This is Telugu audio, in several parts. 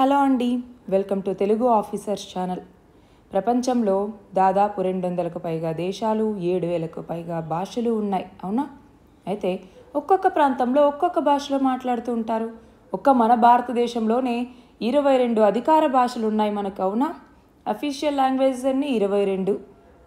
హలో అండి welcome to Telugu officers channel ప్రపంచంలో దాదాపు రెండు వందలకు పైగా దేశాలు ఏడు వేలకు పైగా భాషలు ఉన్నాయి అవునా అయితే ఒక్కొక్క ప్రాంతంలో ఒక్కొక్క భాషలో మాట్లాడుతూ ఉంటారు ఒక్క మన భారతదేశంలోనే ఇరవై రెండు అధికార భాషలు ఉన్నాయి మనకు అవునా అఫీషియల్ లాంగ్వేజెస్ అన్ని ఇరవై రెండు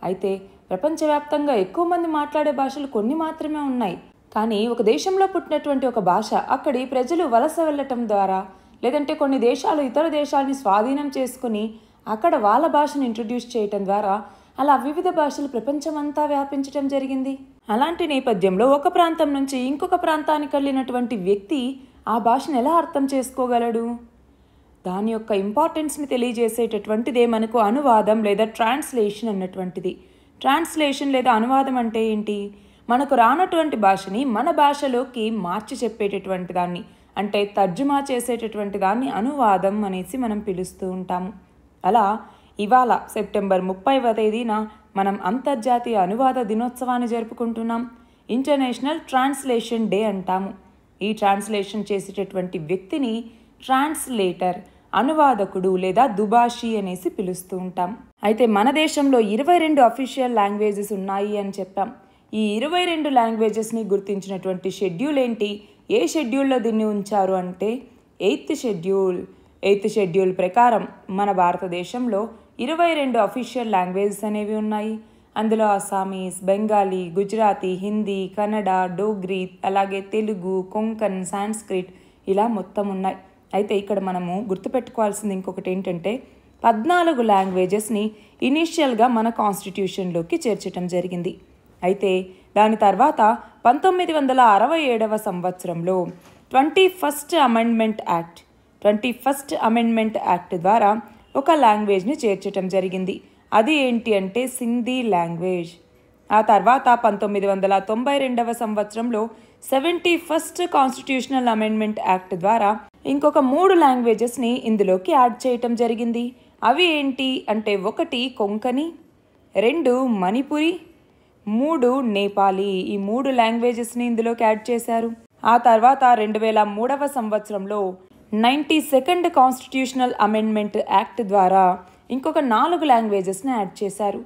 అయితే ప్రపంచవ్యాప్తంగా ఎక్కువ మంది మాట్లాడే భాషలు కొన్ని మాత్రమే ఉన్నాయి కానీ ఒక దేశంలో పుట్టినటువంటి ఒక భాష అక్కడి ప్రజలు వలస వెళ్ళటం ద్వారా లేదంటే కొన్ని దేశాలు ఇతర దేశాలని స్వాధీనం చేసుకుని అక్కడ వాళ్ళ భాషను ఇంట్రడ్యూస్ చేయటం ద్వారా అలా వివిధ భాషలు ప్రపంచమంతా వ్యాపించటం జరిగింది అలాంటి నేపథ్యంలో ఒక ప్రాంతం నుంచి ఇంకొక ప్రాంతానికి వెళ్ళినటువంటి వ్యక్తి ఆ భాషను ఎలా అర్థం చేసుకోగలడు దాని యొక్క ఇంపార్టెన్స్ని తెలియజేసేటటువంటిదే మనకు అనువాదం లేదా ట్రాన్స్లేషన్ అన్నటువంటిది ట్రాన్స్లేషన్ లేదా అనువాదం అంటే ఏంటి మనకు రానటువంటి భాషని మన భాషలోకి మార్చి చెప్పేటటువంటి దాన్ని అంటే తర్జుమా చేసేటటువంటి దాన్ని అనువాదం అనేసి మనం పిలుస్తూ ఉంటాము అలా ఇవాళ సెప్టెంబర్ ముప్పైవ తేదీన మనం అంతర్జాతీయ అనువాద దినోత్సవాన్ని జరుపుకుంటున్నాం ఇంటర్నేషనల్ ట్రాన్స్లేషన్ డే అంటాము ఈ ట్రాన్స్లేషన్ చేసేటటువంటి వ్యక్తిని ట్రాన్స్లేటర్ అనువాదకుడు లేదా దుబాషి అనేసి పిలుస్తూ ఉంటాం అయితే మన దేశంలో ఇరవై రెండు అఫీషియల్ లాంగ్వేజెస్ ఉన్నాయి అని చెప్పాం ఈ ఇరవై రెండు లాంగ్వేజెస్ని గుర్తించినటువంటి షెడ్యూల్ ఏంటి ఏ షెడ్యూల్లో దీన్ని ఉంచారు అంటే ఎయిత్ షెడ్యూల్ ఎయిత్ షెడ్యూల్ ప్రకారం మన భారతదేశంలో ఇరవై రెండు అఫీషియల్ లాంగ్వేజెస్ అనేవి ఉన్నాయి అందులో అస్సామీస్ బెంగాలీ గుజరాతీ హిందీ కన్నడ డోగ్రీ అలాగే తెలుగు కొంకన్ సాంస్క్రిట్ ఇలా మొత్తం ఉన్నాయి అయితే ఇక్కడ మనము గుర్తుపెట్టుకోవాల్సింది ఇంకొకటి ఏంటంటే పద్నాలుగు లాంగ్వేజెస్ని ఇనీషియల్గా మన కాన్స్టిట్యూషన్లోకి చేర్చడం జరిగింది అయితే దాని తర్వాత పంతొమ్మిది వందల అరవై ఏడవ సంవత్సరంలో twenty first amendment act twenty first amendment act ద్వారా ఒక లాంగ్వేజ్ని చేర్చటం జరిగింది అది ఏంటి అంటే సింధీ లాంగ్వేజ్ ఆ తర్వాత పంతొమ్మిది వందల తొంభై రెండవ సంవత్సరంలో seventy first constitutional amendment act ద్వారా ఇంకొక మూడు లాంగ్వేజెస్ని ఇందులోకి యాడ్ చేయటం జరిగింది అవి ఏంటి అంటే ఒకటి కొంకణి రెండు మణిపురి మూడు నేపాలీ ఈ మూడు లాంగ్వేజెస్ని ఇందులోకి యాడ్ చేశారు ఆ తర్వాత రెండు వేల మూడవ సంవత్సరంలో ninety second constitutional amendment act ద్వారా ఇంకొక నాలుగు లాంగ్వేజెస్ని యాడ్ చేశారు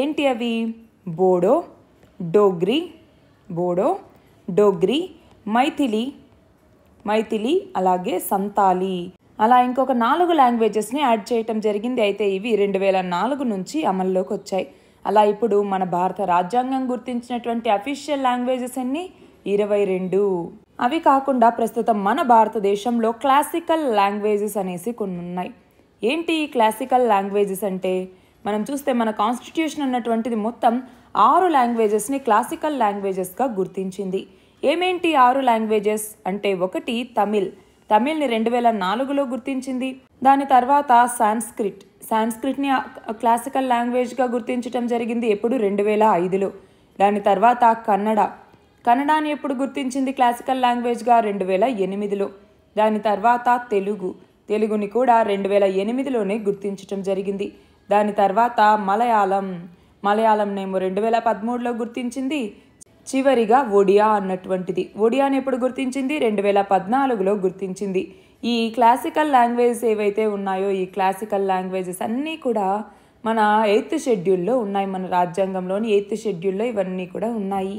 ఏంటి అవి బోడో డోగ్రి బోడో డోగ్రి మైథిలి మైథిలి అలాగే సంతాలి అలా ఇంకొక నాలుగు లాంగ్వేజెస్ని యాడ్ చేయటం జరిగింది అయితే ఇవి రెండు వేల నాలుగు నుంచి అమల్లోకి వచ్చాయి అలా ఇప్పుడు మన భారత రాజ్యాంగం గుర్తించినటువంటి అఫీషియల్ లాంగ్వేజెస్ అన్ని ఇరవై రెండు అవి కాకుండా ప్రస్తుతం మన భారతదేశంలో క్లాసికల్ లాంగ్వేజెస్ అనేసి కొన్ని ఉన్నాయి ఏంటి ఈ క్లాసికల్ లాంగ్వేజెస్ అంటే మనం చూస్తే మన కాన్స్టిట్యూషన్ ఉన్నటువంటిది మొత్తం ఆరు లాంగ్వేజెస్ని క్లాసికల్ లాంగ్వేజెస్గా గుర్తించింది ఏమేంటి ఆరు లాంగ్వేజెస్ అంటే ఒకటి తమిళ్ తమిళ్ని రెండు వేల నాలుగులో గుర్తించింది దాని తర్వాత సాంస్క్రిట్ సాంస్క్రిట్ని క్లాసికల్ లాంగ్వేజ్గా గుర్తించడం జరిగింది ఎప్పుడు రెండు వేల ఐదులో దాని తర్వాత కన్నడ కన్నడాని ఎప్పుడు గుర్తించింది క్లాసికల్ లాంగ్వేజ్గా రెండు వేల ఎనిమిదిలో దాని తర్వాత తెలుగు తెలుగుని కూడా రెండు వేల ఎనిమిదిలోనే గుర్తించటం జరిగింది దాని తర్వాత మలయాళం మలయాళంనేమో రెండు వేల పదమూడులో గుర్తించింది చివరిగా ఒడియా అన్నటువంటిది ఒడియాని ఎప్పుడు గుర్తించింది రెండు వేల పద్నాలుగులో గుర్తించింది ఈ క్లాసికల్ లాంగ్వేజెస్ ఏవైతే ఉన్నాయో ఈ క్లాసికల్ లాంగ్వేజెస్ అన్నీ కూడా మన ఎయిత్ షెడ్యూల్లో ఉన్నాయి మన రాజ్యాంగంలోని ఎయిత్ షెడ్యూల్లో ఇవన్నీ కూడా ఉన్నాయి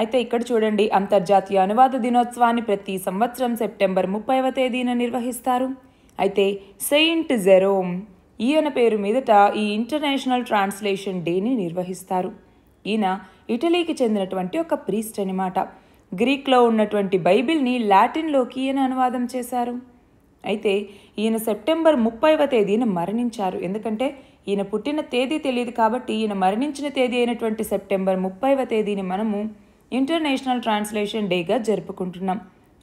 అయితే ఇక్కడ చూడండి అంతర్జాతీయ అనువాద దినోత్సవాన్ని ప్రతి సంవత్సరం సెప్టెంబర్ ముప్పైవ తేదీన నిర్వహిస్తారు అయితే సెయింట్ జెరోమ్ ఈయన పేరు మీదట ఈ ఇంటర్నేషనల్ ట్రాన్స్లేషన్ డేని నిర్వహిస్తారు ఈయన ఇటలీకి చెందినటువంటి ఒక ప్రీస్ట్ అనమాట గ్రీక్లో ఉన్నటువంటి బైబిల్ని లాటిన్లోకి ఈయన అనువాదం చేశారు అయితే ఈయన సెప్టెంబర్ ముప్పైవ తేదీన మరణించారు ఎందుకంటే ఈయన పుట్టిన తేదీ తెలియదు కాబట్టి ఈయన మరణించిన తేదీ అయినటువంటి సెప్టెంబర్ ముప్పైవ తేదీని మనము ఇంటర్నేషనల్ ట్రాన్స్లేషన్ డేగా జరుపుకుంటున్నాం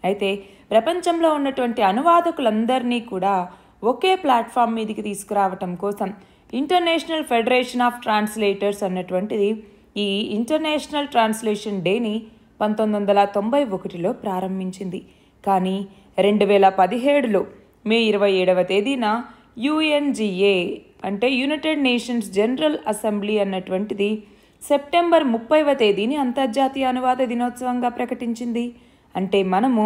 అయితే ప్రపంచంలో ఉన్నటువంటి అనువాదకులందరినీ కూడా ఒకే ప్లాట్ఫామ్ మీదకి తీసుకురావటం కోసం ఇంటర్నేషనల్ ఫెడరేషన్ ఆఫ్ ట్రాన్స్లేటర్స్ అన్నటువంటిది ఈ ఇంటర్నేషనల్ ట్రాన్స్లేషన్ డేని పంతొమ్మిది వందల తొంభై ఒకటిలో ప్రారంభించింది కానీ రెండు వేల పదిహేడులో మే ఇరవై ఏడవ తేదీన యుఎన్జిఏ అంటే యునైటెడ్ నేషన్స్ జనరల్ అసెంబ్లీ అన్నటువంటిది సెప్టెంబర్ ముప్పైవ తేదీని అంతర్జాతీయ అనువాద దినోత్సవంగా ప్రకటించింది అంటే మనము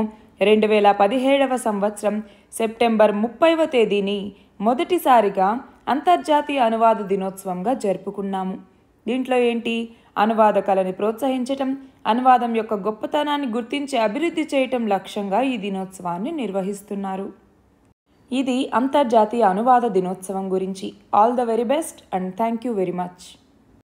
రెండు వేల పదిహేడవ సంవత్సరం సెప్టెంబర్ ముప్పైవ తేదీని మొదటిసారిగా అంతర్జాతీయ అనువాద దినోత్సవంగా జరుపుకున్నాము దీంట్లో ఏంటి అనువాద కళని ప్రోత్సహించటం అనువాదం యొక్క గొప్పతనాన్ని గుర్తించి అభివృద్ధి చేయటం లక్ష్యంగా ఈ దినోత్సవాన్ని నిర్వహిస్తున్నారు ఇది అంతర్జాతీయ అనువాద దినోత్సవం గురించి all the very best and thank you very much